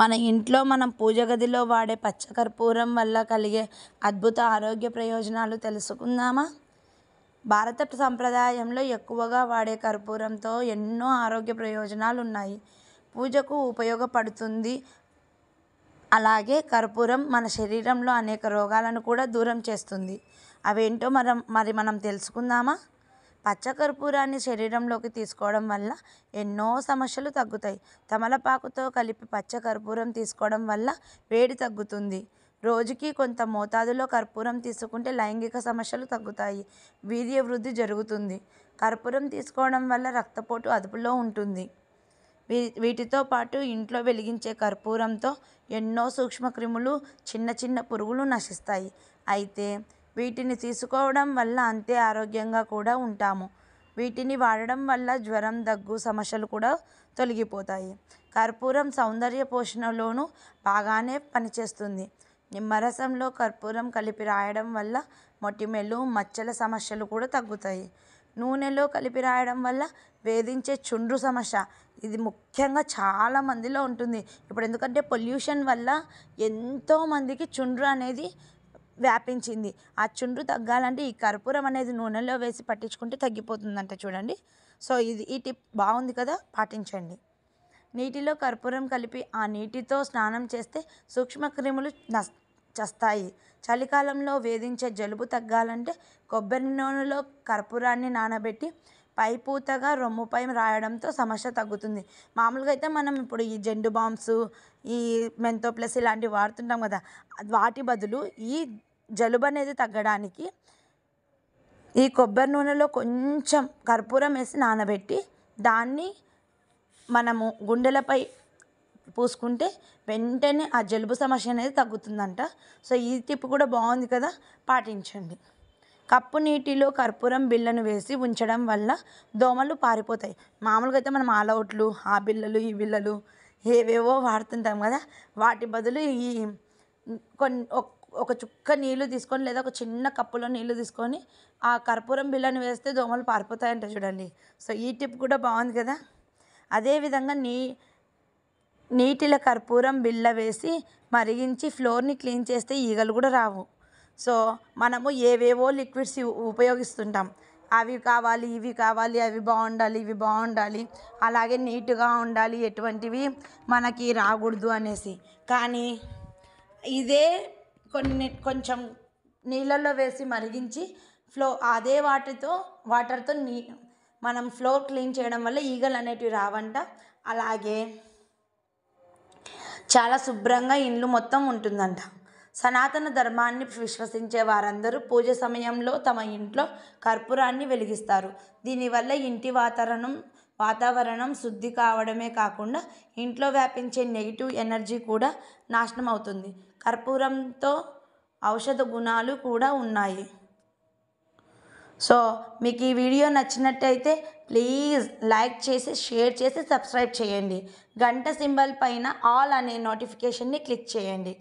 మన ఇంట్లో మనం పూజ గదిలో వాడే పచ్చకర్పూరం వల్ల కలిగే అద్భుత ఆరోగ్య ప్రయోజనాలు తెలుసుకుందామా భారత సంప్రదాయంలో ఎక్కువగా వాడే కర్పూరంతో ఎన్నో ఆరోగ్య ప్రయోజనాలు ఉన్నాయి పూజకు ఉపయోగపడుతుంది అలాగే కర్పూరం మన శరీరంలో అనేక రోగాలను కూడా దూరం చేస్తుంది అవేంటో మనం మరి మనం తెలుసుకుందామా పచ్చకర్పూరాన్ని శరీరంలోకి తీసుకోవడం వల్ల ఎన్నో సమస్యలు తగ్గుతాయి తమలపాకుతో కలిపి పచ్చకర్పూరం తీసుకోవడం వల్ల వేడి తగ్గుతుంది రోజుకి కొంత మోతాదులో కర్పూరం తీసుకుంటే లైంగిక సమస్యలు తగ్గుతాయి వీర్య వృద్ధి జరుగుతుంది కర్పూరం తీసుకోవడం వల్ల రక్తపోటు అదుపులో ఉంటుంది వీ వీటితో పాటు ఇంట్లో వెలిగించే కర్పూరంతో ఎన్నో సూక్ష్మక్రిములు చిన్న చిన్న పురుగులు నశిస్తాయి అయితే వీటిని తీసుకోవడం వల్ల అంతే ఆరోగ్యంగా కూడా ఉంటాము వీటిని వాడడం వల్ల జ్వరం దగ్గు సమస్యలు కూడా తొలగిపోతాయి కర్పూరం సౌందర్య పోషణలోనూ బాగానే పనిచేస్తుంది నిమ్మరసంలో కర్పూరం కలిపి రాయడం వల్ల మొటిమెలు మచ్చల సమస్యలు కూడా తగ్గుతాయి నూనెలో కలిపి రాయడం వల్ల వేధించే చుండ్రు సమస్య ఇది ముఖ్యంగా చాలా మందిలో ఉంటుంది ఇప్పుడు ఎందుకంటే పొల్యూషన్ వల్ల ఎంతోమందికి చుండ్రు అనేది వ్యాపించింది ఆ చుండ్రు తగ్గాలంటే ఈ కర్పూరం అనేది నూనెలో వేసి పట్టించుకుంటే తగ్గిపోతుందంట చూడండి సో ఇది ఈ టిప్ బాగుంది కదా పాటించండి నీటిలో కర్పూరం కలిపి ఆ నీటితో స్నానం చేస్తే సూక్ష్మక్రిములు నస్ చస్తాయి చలికాలంలో వేధించే జలుబు తగ్గాలంటే కొబ్బరి నూనెలో కర్పూరాన్ని నానబెట్టి పైపూతగా రొమ్ముపై రాయడంతో సమస్య తగ్గుతుంది మామూలుగా అయితే మనం ఇప్పుడు ఈ జెండు బాంబ్స్ ఈ మెంతో ప్లస్ ఇలాంటివి వాడుతుంటాం కదా వాటి బదులు ఈ జలుబు అనేది తగ్గడానికి ఈ కొబ్బరి నూనెలో కొంచెం కర్పూరం వేసి నానబెట్టి దాన్ని మనము గుండెలపై పూసుకుంటే వెంటనే ఆ జలుబు సమస్య అనేది తగ్గుతుందంట సో ఈ టిప్పు కూడా బాగుంది కదా పాటించండి కప్పు నీటిలో కర్పూరం బిళ్ళను వేసి ఉంచడం వల్ల దోమలు పారిపోతాయి మామూలుగా అయితే మనం ఆలౌట్లు ఆ బిళ్ళలు ఈ బిళ్ళలు ఏవేవో వాడుతుంటాం కదా వాటి బదులు ఈ కొన్ని ఒక చుక్క నీళ్లు తీసుకొని లేదా ఒక చిన్న కప్పులో నీళ్లు తీసుకొని ఆ కర్పూరం బిళ్ళని వేస్తే దోమలు పారిపోతాయంట చూడండి సో ఈ టిప్ కూడా బాగుంది కదా అదేవిధంగా నీ నీటిలో కర్పూరం బిళ్ళ వేసి మరిగించి ఫ్లోర్ని క్లీన్ చేస్తే ఈగలు కూడా రావు సో మనము ఏవేవో లిక్విడ్స్ ఉపయోగిస్తుంటాం అవి కావాలి ఇవి కావాలి అవి బాగుండాలి ఇవి బాగుండాలి అలాగే నీట్గా ఉండాలి ఎటువంటివి మనకి రాకూడదు అనేసి కానీ ఇదే కొన్ని కొంచెం నీళ్ళల్లో వేసి మరిగించి ఫ్లో అదే వాటితో వాటర్తో నీ మనం ఫ్లోర్ క్లీన్ చేయడం వల్ల ఈగలు అనేటివి రావంట అలాగే చాలా శుభ్రంగా ఇండ్లు మొత్తం ఉంటుందంట సనాతన ధర్మాన్ని విశ్వసించే వారందరూ పూజ సమయంలో తమ ఇంట్లో కర్పూరాన్ని వెలిగిస్తారు దీనివల్ల ఇంటి వాతావరణం వాతావరణం శుద్ధి కావడమే కాకుండా ఇంట్లో వ్యాపించే నెగిటివ్ ఎనర్జీ కూడా నాశనం అవుతుంది కర్పూరంతో ఔషధ గుణాలు కూడా ఉన్నాయి సో మీకు ఈ వీడియో నచ్చినట్టయితే ప్లీజ్ లైక్ చేసి షేర్ చేసి సబ్స్క్రైబ్ చేయండి గంట సింబల్ పైన ఆల్ అనే నోటిఫికేషన్ని క్లిక్ చేయండి